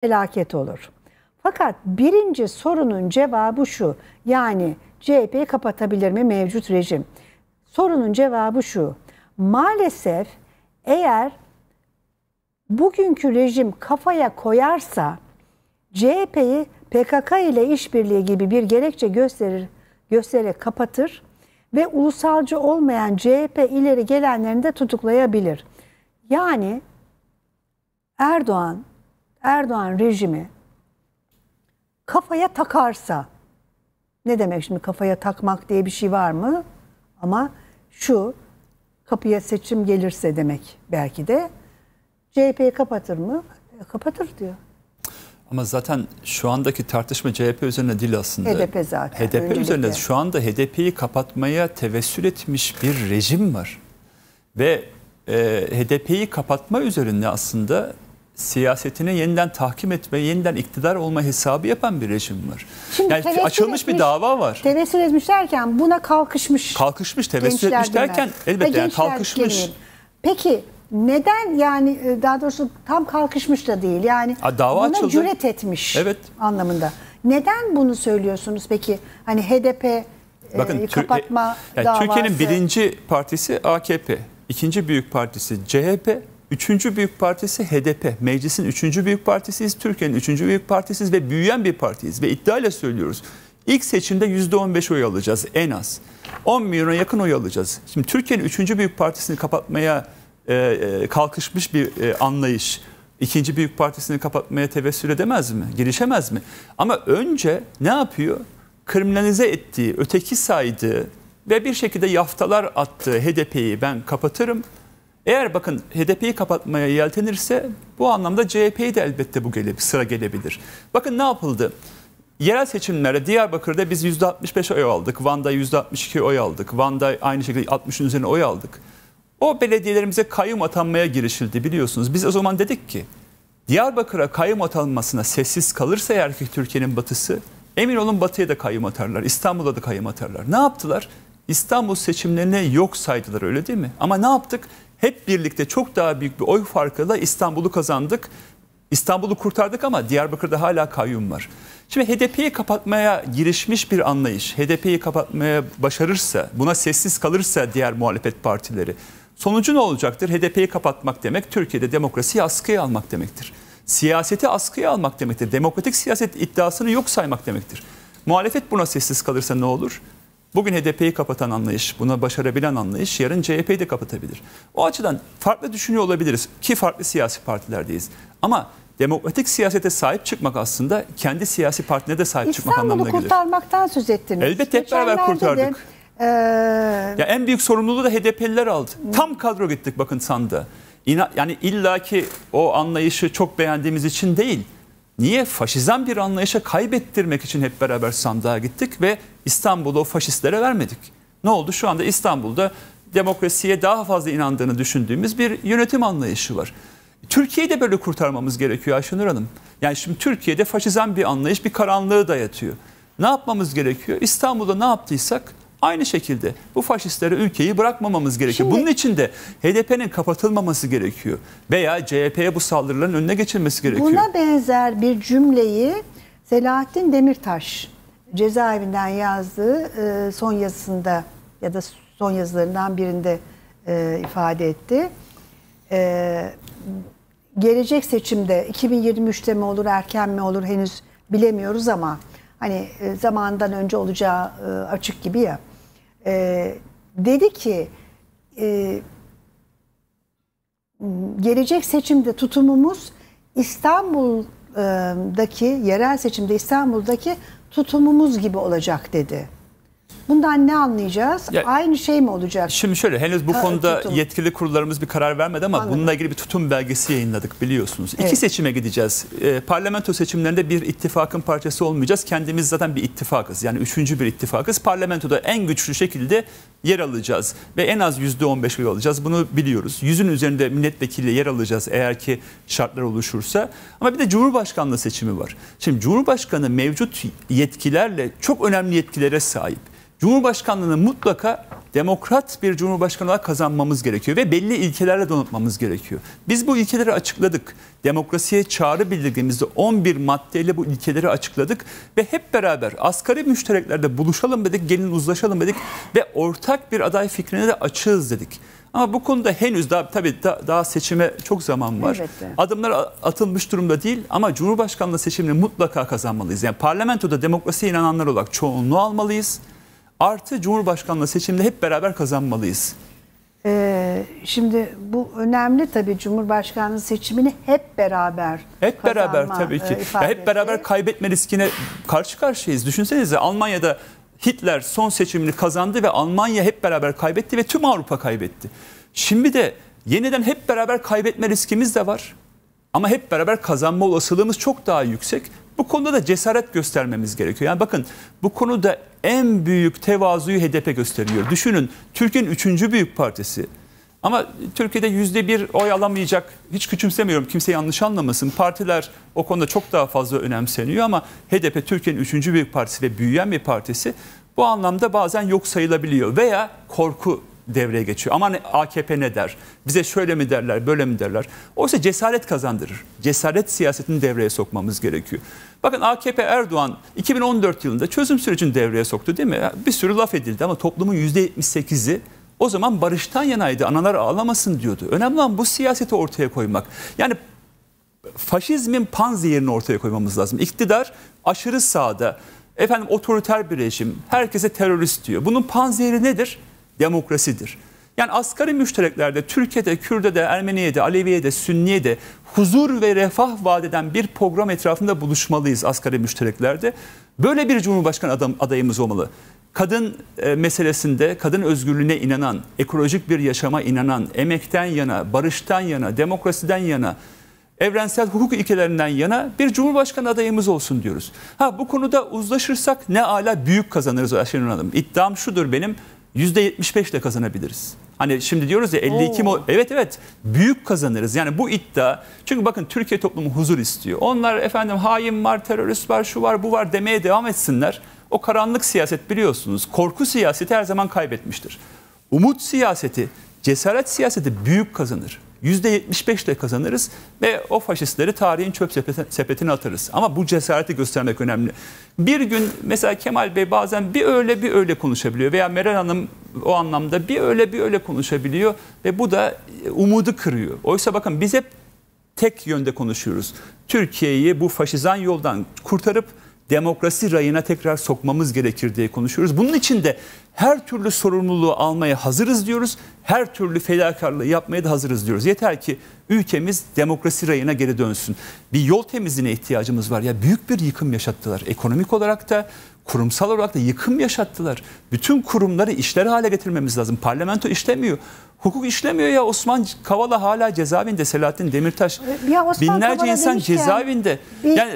felaket olur. Fakat birinci sorunun cevabı şu. Yani CHP kapatabilir mi mevcut rejim? Sorunun cevabı şu. Maalesef eğer bugünkü rejim kafaya koyarsa CHP'yi PKK ile işbirliği gibi bir gerekçe gösterir, göstererek kapatır ve ulusalcı olmayan CHP ileri gelenlerini de tutuklayabilir. Yani Erdoğan Erdoğan rejimi kafaya takarsa ne demek şimdi kafaya takmak diye bir şey var mı? Ama şu kapıya seçim gelirse demek belki de CHP'yi kapatır mı? E, kapatır diyor. Ama zaten şu andaki tartışma CHP üzerine değil aslında. HDP zaten. HDP Öncelikle. üzerine şu anda HDP'yi kapatmaya tevessül etmiş bir rejim var. Ve e, HDP'yi kapatma üzerine aslında siyasetini yeniden tahkim etme, yeniden iktidar olma hesabı yapan bir rejim var. Şimdi yani açılmış etmiş, bir dava var. Tevessül etmiş derken buna kalkışmış. Kalkışmış, tevessül gençler etmiş derken elbette yani kalkışmış. Demeyelim. Peki neden yani e, daha doğrusu tam kalkışmış da değil yani A, dava buna açıldı. cüret etmiş evet. anlamında. Neden bunu söylüyorsunuz peki? Hani HDP e, Bakın, e, kapatma Tür- yani davası. Türkiye'nin birinci partisi AKP, ikinci büyük partisi CHP, Üçüncü büyük partisi HDP. Meclisin üçüncü büyük partisiyiz, Türkiye'nin üçüncü büyük partisiyiz ve büyüyen bir partiyiz. Ve iddiayla söylüyoruz. İlk seçimde yüzde on beş oy alacağız en az. 10 milyona yakın oy alacağız. Şimdi Türkiye'nin üçüncü büyük partisini kapatmaya e, e, kalkışmış bir e, anlayış. İkinci büyük partisini kapatmaya tevessül edemez mi? Girişemez mi? Ama önce ne yapıyor? Kriminalize ettiği, öteki saydığı ve bir şekilde yaftalar attığı HDP'yi ben kapatırım eğer bakın HDP'yi kapatmaya yeltenirse bu anlamda CHP'yi de elbette bu gele, sıra gelebilir. Bakın ne yapıldı? Yerel seçimlerde Diyarbakır'da biz %65 oy aldık. Van'da %62 oy aldık. Van'da aynı şekilde 60'ın üzerine oy aldık. O belediyelerimize kayyum atanmaya girişildi biliyorsunuz. Biz o zaman dedik ki Diyarbakır'a kayyum atanmasına sessiz kalırsa eğer ki Türkiye'nin batısı emin olun batıya da kayyum atarlar. İstanbul'a da kayyum atarlar. Ne yaptılar? İstanbul seçimlerine yok saydılar öyle değil mi? Ama ne yaptık? hep birlikte çok daha büyük bir oy farkıyla İstanbul'u kazandık. İstanbul'u kurtardık ama Diyarbakır'da hala kayyum var. Şimdi HDP'yi kapatmaya girişmiş bir anlayış, HDP'yi kapatmaya başarırsa, buna sessiz kalırsa diğer muhalefet partileri, sonucu ne olacaktır? HDP'yi kapatmak demek Türkiye'de demokrasiyi askıya almak demektir. Siyaseti askıya almak demektir. Demokratik siyaset iddiasını yok saymak demektir. Muhalefet buna sessiz kalırsa ne olur? Bugün HDP'yi kapatan anlayış, buna başarabilen anlayış yarın CHP'yi de kapatabilir. O açıdan farklı düşünüyor olabiliriz ki farklı siyasi partilerdeyiz. Ama demokratik siyasete sahip çıkmak aslında kendi siyasi partine de sahip İstanbul'u çıkmak anlamına gelir. İstanbul'u kurtarmaktan söz ettiniz. Elbette hep beraber kurtardık. De, ee... Ya en büyük sorumluluğu da HDP'liler aldı. Tam kadro gittik bakın sandığa. İna, yani illaki o anlayışı çok beğendiğimiz için değil. Niye? Faşizan bir anlayışa kaybettirmek için hep beraber sandığa gittik ve İstanbul'u o faşistlere vermedik. Ne oldu? Şu anda İstanbul'da demokrasiye daha fazla inandığını düşündüğümüz bir yönetim anlayışı var. Türkiye'yi de böyle kurtarmamız gerekiyor Ayşenur Hanım. Yani şimdi Türkiye'de faşizan bir anlayış bir karanlığı dayatıyor. Ne yapmamız gerekiyor? İstanbul'da ne yaptıysak Aynı şekilde bu faşistlere ülkeyi bırakmamamız gerekiyor. Şimdi, Bunun için de HDP'nin kapatılmaması gerekiyor. Veya CHP'ye bu saldırıların önüne geçilmesi gerekiyor. Buna benzer bir cümleyi Selahattin Demirtaş cezaevinden yazdığı e, son yazısında ya da son yazılarından birinde e, ifade etti. E, gelecek seçimde 2023'te mi olur erken mi olur henüz bilemiyoruz ama hani zamandan önce olacağı açık gibi ya. E, dedi ki e, gelecek seçimde tutumumuz İstanbul'daki yerel seçimde İstanbul'daki tutumumuz gibi olacak dedi. Bundan ne anlayacağız? Ya, Aynı şey mi olacak? Şimdi şöyle henüz bu ha, konuda tutum. yetkili kurullarımız bir karar vermedi ama Anladım. bununla ilgili bir tutum belgesi yayınladık biliyorsunuz. Evet. İki seçime gideceğiz. E, parlamento seçimlerinde bir ittifakın parçası olmayacağız. Kendimiz zaten bir ittifakız. Yani üçüncü bir ittifakız. Parlamentoda en güçlü şekilde yer alacağız ve en az yüzde on oy alacağız. Bunu biliyoruz. Yüzün üzerinde milletvekili yer alacağız eğer ki şartlar oluşursa. Ama bir de Cumhurbaşkanlığı seçimi var. Şimdi Cumhurbaşkanı mevcut yetkilerle çok önemli yetkilere sahip. Cumhurbaşkanlığını mutlaka demokrat bir cumhurbaşkanı olarak kazanmamız gerekiyor ve belli ilkelerle donatmamız gerekiyor. Biz bu ilkeleri açıkladık. Demokrasiye çağrı bildirgemizde 11 maddeyle bu ilkeleri açıkladık ve hep beraber asgari müştereklerde buluşalım dedik, gelin uzlaşalım dedik ve ortak bir aday fikrine de açığız dedik. Ama bu konuda henüz daha tabii da, daha seçime çok zaman var. Elbette. Adımlar atılmış durumda değil ama Cumhurbaşkanlığı seçimini mutlaka kazanmalıyız. Yani parlamentoda demokrasiye inananlar olarak çoğunluğu almalıyız artı Cumhurbaşkanlığı seçimde hep beraber kazanmalıyız. Ee, şimdi bu önemli tabii Cumhurbaşkanlığı seçimini hep beraber Hep kazanma, beraber tabii ki. E, ya hep beraber kaybetme riskine karşı karşıyayız. Düşünsenize Almanya'da Hitler son seçimini kazandı ve Almanya hep beraber kaybetti ve tüm Avrupa kaybetti. Şimdi de yeniden hep beraber kaybetme riskimiz de var. Ama hep beraber kazanma olasılığımız çok daha yüksek. Bu konuda da cesaret göstermemiz gerekiyor. Yani bakın bu konuda en büyük tevazuyu HDP gösteriyor. Düşünün Türkiye'nin üçüncü büyük partisi. Ama Türkiye'de yüzde bir oy alamayacak, hiç küçümsemiyorum kimse yanlış anlamasın. Partiler o konuda çok daha fazla önemseniyor ama HDP Türkiye'nin üçüncü büyük partisi ve büyüyen bir partisi. Bu anlamda bazen yok sayılabiliyor veya korku devreye geçiyor. Aman AKP ne der? Bize şöyle mi derler, böyle mi derler? Oysa cesaret kazandırır. Cesaret siyasetini devreye sokmamız gerekiyor. Bakın AKP Erdoğan 2014 yılında çözüm sürecini devreye soktu değil mi? Bir sürü laf edildi ama toplumun %78'i o zaman barıştan yanaydı, analar ağlamasın diyordu. Önemli olan bu siyaseti ortaya koymak. Yani faşizmin panzehirini ortaya koymamız lazım. İktidar aşırı sağda, efendim otoriter bir rejim, herkese terörist diyor. Bunun panzehiri nedir? demokrasidir. Yani asgari müştereklerde Türkiye'de, Kürt'e de, Ermeni'ye de, Alevi'ye de, Sünni'ye de huzur ve refah vaat eden bir program etrafında buluşmalıyız asgari müştereklerde. Böyle bir Cumhurbaşkanı adam, adayımız olmalı. Kadın e, meselesinde kadın özgürlüğüne inanan, ekolojik bir yaşama inanan, emekten yana, barıştan yana, demokrasiden yana, evrensel hukuk ilkelerinden yana bir cumhurbaşkanı adayımız olsun diyoruz. Ha bu konuda uzlaşırsak ne ala büyük kazanırız Ayşenur Hanım. İddiam şudur benim Yüzde %75 ile kazanabiliriz. Hani şimdi diyoruz ya 52 mi? Evet evet büyük kazanırız. Yani bu iddia çünkü bakın Türkiye toplumu huzur istiyor. Onlar efendim hain var, terörist var, şu var, bu var demeye devam etsinler. O karanlık siyaset biliyorsunuz korku siyaseti her zaman kaybetmiştir. Umut siyaseti, cesaret siyaseti büyük kazanır. %75 de kazanırız ve o faşistleri tarihin çöp sepetine atarız. Ama bu cesareti göstermek önemli. Bir gün mesela Kemal Bey bazen bir öyle bir öyle konuşabiliyor veya Meral Hanım o anlamda bir öyle bir öyle konuşabiliyor ve bu da e, umudu kırıyor. Oysa bakın biz hep tek yönde konuşuyoruz. Türkiye'yi bu faşizan yoldan kurtarıp demokrasi rayına tekrar sokmamız gerekir diye konuşuyoruz. Bunun için de her türlü sorumluluğu almaya hazırız diyoruz. Her türlü fedakarlığı yapmaya da hazırız diyoruz. Yeter ki ülkemiz demokrasi rayına geri dönsün. Bir yol temizliğine ihtiyacımız var. Ya büyük bir yıkım yaşattılar. Ekonomik olarak da kurumsal olarak da yıkım yaşattılar. Bütün kurumları işler hale getirmemiz lazım. Parlamento işlemiyor. Hukuk işlemiyor ya Osman Kavala hala cezaevinde Selahattin Demirtaş. Ya Osman binlerce Kavala insan demişken, cezaevinde. Bir... Yani